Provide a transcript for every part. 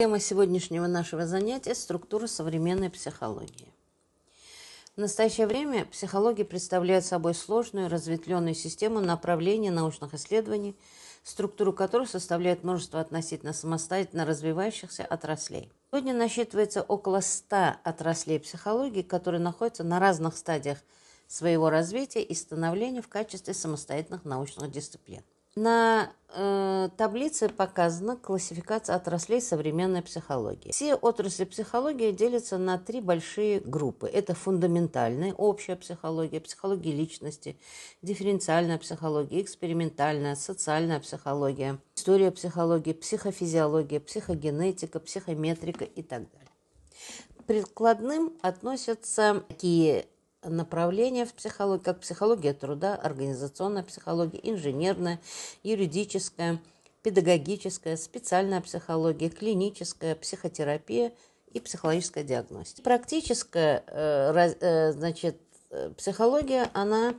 Тема сегодняшнего нашего занятия – структура современной психологии. В настоящее время психология представляет собой сложную, разветвленную систему направлений научных исследований, структуру которых составляет множество относительно самостоятельно развивающихся отраслей. Сегодня насчитывается около 100 отраслей психологии, которые находятся на разных стадиях своего развития и становления в качестве самостоятельных научных дисциплин. На э, таблице показана классификация отраслей современной психологии. Все отрасли психологии делятся на три большие группы. Это фундаментальная, общая психология, психология личности, дифференциальная психология, экспериментальная, социальная психология, история психологии, психофизиология, психогенетика, психометрика и так далее прикладным относятся такие направления в психологии, как психология труда, организационная психология, инженерная, юридическая, педагогическая, специальная психология, клиническая, психотерапия и психологическая диагностика. Практическая э, э, значит, э, психология, она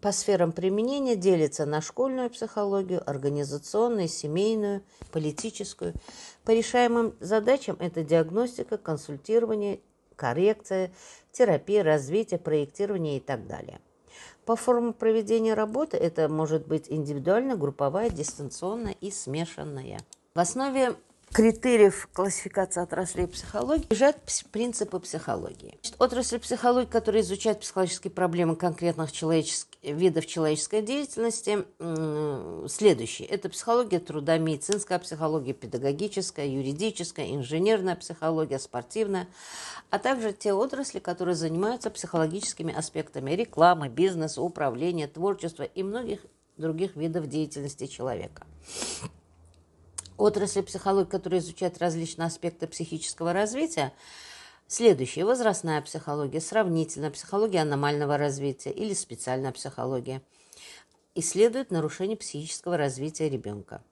по сферам применения делится на школьную психологию, организационную, семейную, политическую. По решаемым задачам это диагностика, консультирование, коррекция, терапия, развитие, проектирование и так далее. По формам проведения работы это может быть индивидуально, групповая, дистанционная и смешанная. В основе критериев классификации отраслей психологии лежат принципы психологии. Отрасли психологии, которые изучают психологические проблемы конкретных человеческих, видов человеческой деятельности, следующие. Это психология труда, медицинская психология, педагогическая, юридическая, инженерная психология, спортивная, а также те отрасли, которые занимаются психологическими аспектами рекламы, бизнеса, управления, творчества и многих других видов деятельности человека отрасли психологии, которые изучают различные аспекты психического развития, следующие: возрастная психология, сравнительная психология аномального развития или специальная психология. Исследуют нарушение психического развития ребенка.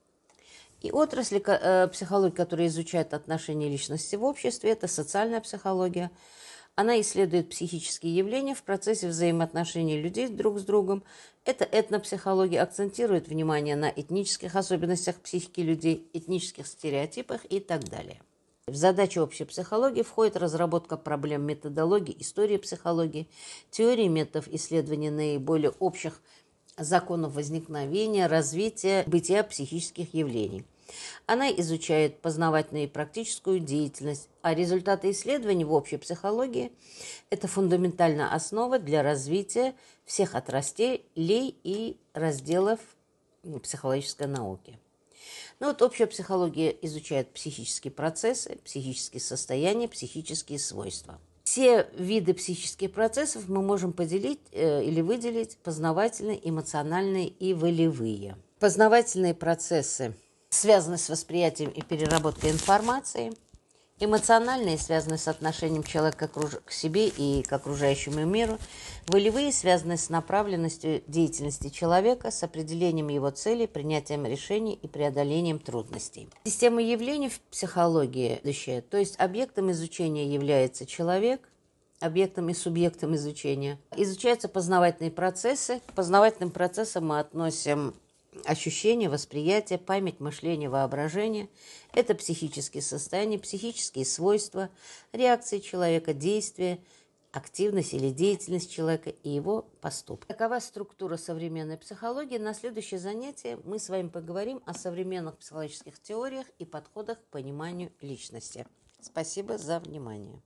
И отрасли э, психологии, которые изучают отношения личности в обществе, это социальная психология, она исследует психические явления в процессе взаимоотношений людей друг с другом. Эта этнопсихология акцентирует внимание на этнических особенностях психики людей, этнических стереотипах и так далее. В задачи общей психологии входит разработка проблем методологии, истории психологии, теории методов исследования наиболее общих законов возникновения, развития, бытия психических явлений – она изучает познавательную и практическую деятельность, а результаты исследований в общей психологии – это фундаментальная основа для развития всех отраслей и разделов психологической науки. Ну вот общая психология изучает психические процессы, психические состояния, психические свойства. Все виды психических процессов мы можем поделить э, или выделить познавательные, эмоциональные и волевые. Познавательные процессы – связаны с восприятием и переработкой информации, эмоциональные связаны с отношением человека к себе и к окружающему миру, волевые связаны с направленностью деятельности человека, с определением его целей, принятием решений и преодолением трудностей. Система явлений в психологии следующая, то есть объектом изучения является человек – объектом и субъектом изучения. Изучаются познавательные процессы. К познавательным процессам мы относим ощущение, восприятие, память, мышление, воображение – это психические состояния, психические свойства, реакции человека, действия, активность или деятельность человека и его поступки. Такова структура современной психологии. На следующее занятие мы с вами поговорим о современных психологических теориях и подходах к пониманию личности. Спасибо за внимание.